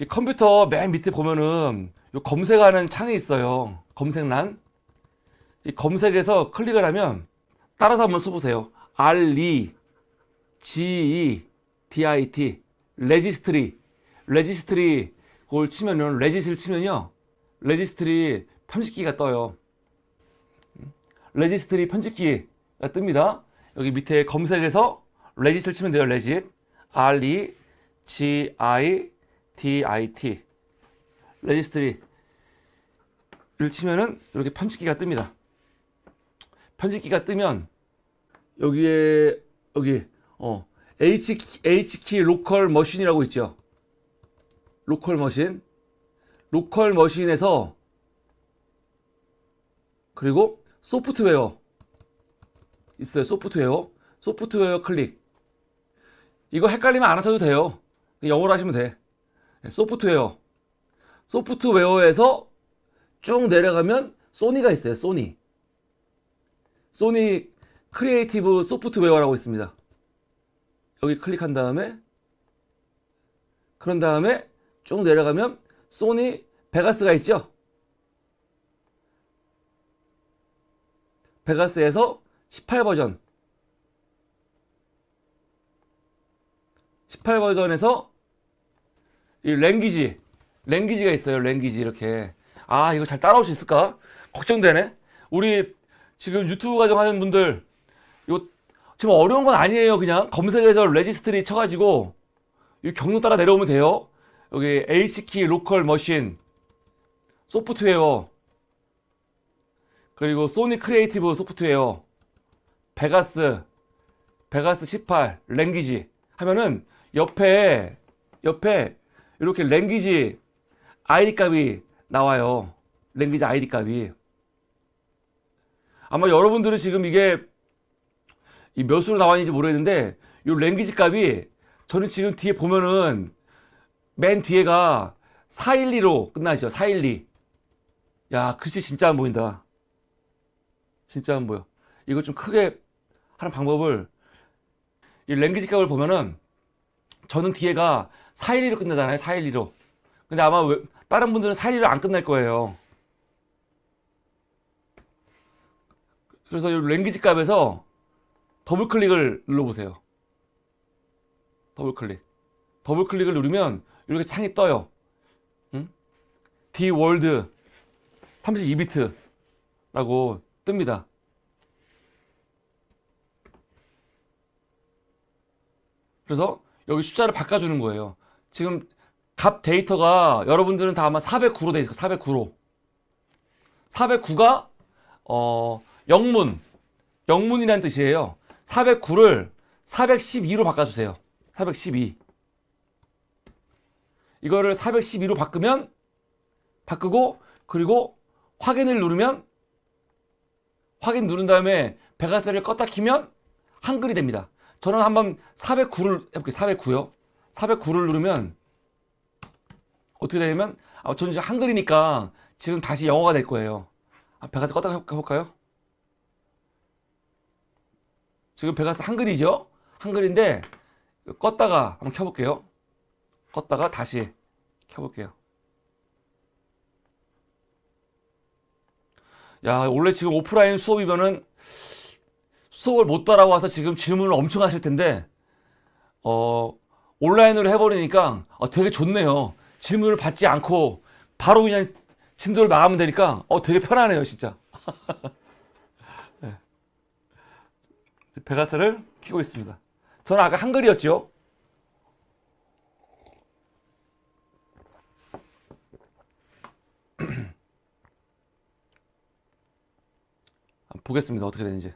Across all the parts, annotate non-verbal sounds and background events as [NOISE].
이 컴퓨터 맨 밑에 보면은 요 검색하는 창이 있어요. 검색란. 이 검색에서 클릭을 하면 따라서 한번 써보세요. R E G E T I T 레지스트리 레지스트리 그걸 치면은 레지스를 치면요 레지스트리 편집기가 떠요. 레지스트리 편집기가 뜹니다. 여기 밑에 검색에서 레지짓를 치면 돼요. 레지 R E G I DIT 레지스트리를 치면은 이렇게 편집기가 뜹니다. 편집기가 뜨면 여기에 여기 어 H 키 로컬 머신이라고 있죠. 로컬 머신 로컬 머신에서 그리고 소프트웨어 있어요. 소프트웨어 소프트웨어 클릭 이거 헷갈리면 안 하셔도 돼요. 영어로 하시면 돼. 네, 소프트웨어. 소프트웨어에서 쭉 내려가면 소니가 있어요. 소니. 소니 크리에이티브 소프트웨어라고 있습니다. 여기 클릭한 다음에 그런 다음에 쭉 내려가면 소니 베가스가 있죠. 베가스에서 18버전 18버전에서 이 랭귀지 랭귀지가 있어요 랭귀지 이렇게 아 이거 잘 따라올 수 있을까 걱정되네 우리 지금 유튜브 과정 하는 분들 이거 지금 어려운 건 아니에요 그냥 검색해서 레지스트리 쳐가지고 이 경로 따라 내려오면 돼요 여기 H키 로컬 머신 소프트웨어 그리고 소니 크리에이티브 소프트웨어 베가스 베가스 18 랭귀지 하면은 옆에 옆에 이렇게 랭귀지 아이디 값이 나와요. 랭귀지 아이디 값이. 아마 여러분들은 지금 이게 이 몇 수로 나왔는지 모르겠는데 이 랭귀지 값이 저는 지금 뒤에 보면은 맨 뒤에가 412로 끝나죠. 412. 야, 글씨 진짜 안 보인다. 진짜 안 보여. 이거 좀 크게 하는 방법을 이 랭귀지 값을 보면은 저는 뒤에가 412로 끝나잖아요. 412로. 근데 아마 왜, 다른 분들은 412로 안 끝날 거예요. 그래서 이 랭귀지 값에서 더블 클릭을 눌러보세요. 더블 클릭. 더블 클릭을 누르면 이렇게 창이 떠요. 응? D 월드 32비트라고 뜹니다. 그래서 여기 숫자를 바꿔주는 거예요. 지금 값 데이터가 여러분들은 다 아마 409로 돼 있을 409로. 409가 어 영문, 영문이라는 뜻이에요. 409를 412로 바꿔주세요. 412. 이거를 412로 바꾸면 바꾸고 그리고 확인을 누르면 확인 누른 다음에 베가스를 껐다 키면 한글이 됩니다. 저는 한번 409를 해볼게요. 409요. 409를 누르면 어떻게 되냐면 아, 저는 이제 한글이니까 지금 다시 영어가 될 거예요. 아, 배가스 껐다가 해볼까요? 지금 배가스 한글이죠? 한글인데 껐다가 한번 켜볼게요. 껐다가 다시 켜볼게요. 야 원래 지금 오프라인 수업이면은 수업을 못 따라와서 지금 질문을 엄청 하실 텐데 어, 온라인으로 해버리니까 어, 되게 좋네요. 질문을 받지 않고 바로 그냥 진도를 나가면 되니까 어, 되게 편하네요 진짜. [LAUGHS] 네. 배가사를 키고 있습니다. 저는 아까 한글이었죠. [CLEARS THROAT] 보겠습니다. 어떻게 되는지.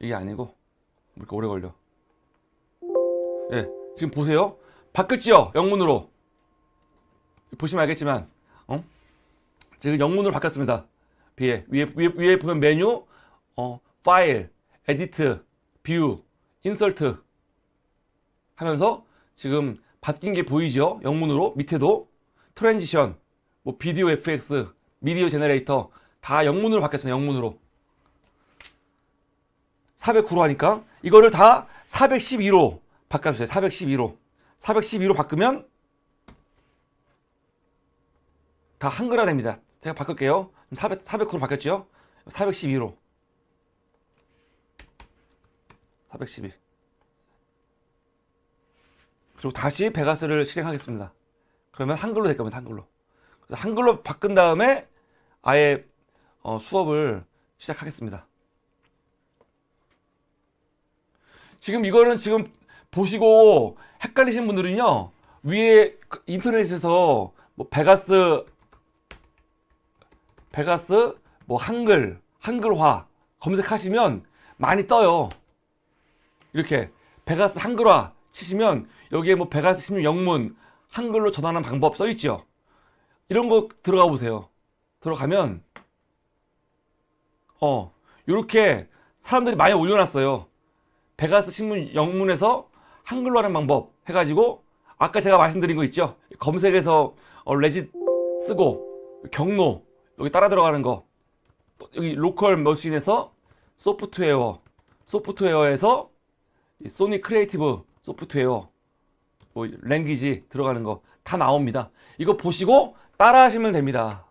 이게 아니고 이렇게 오래 걸려 예 지금 보세요 바뀌었지요 영문으로 보시면 알겠지만 어? 지금 영문으로 바뀌었습니다 비에 위에, 위에, 위에 보면 메뉴 어, 파일 에디트 뷰 인설트 하면서 지금 바뀐 게 보이죠 영문으로 밑에도 트랜지션 뭐 비디오 FX 미디어 제너레이터 다 영문으로 바뀌었습니다 영문으로 409로 하니까 이거를 다 412로 바꿔주세요. 412로. 412로 바꾸면 다 한글화 됩니다. 제가 바꿀게요. 400, 409로 바뀌었죠? 412로. 411. 그리고 다시 베가스를 실행하겠습니다. 그러면 한글로 될 겁니다. 한글로. 한글로 바꾼 다음에 아예 어, 수업을 시작하겠습니다. 지금 이거는 지금 보시고 헷갈리신 분들은요. 위에 그 인터넷에서 뭐 베가스 베가스 뭐 한글 한글화 검색하시면 많이 떠요. 이렇게 베가스 한글화 치시면 여기에 뭐 베가스 16 영문 한글로 전환하는 방법 써 있죠. 이런 거 들어가 보세요. 들어가면 어, 이렇게 사람들이 많이 올려놨어요. 베가스 신문 영문에서 한글로 하는 방법 해가지고 아까 제가 말씀드린 거 있죠? 검색에서 어, 레지 쓰고 경로 여기 따라 들어가는 거 여기 로컬 머신에서 소프트웨어 소프트웨어에서 소니 크리에이티브 소프트웨어 뭐 랭귀지 들어가는 거 다 나옵니다 이거 보시고 따라 하시면 됩니다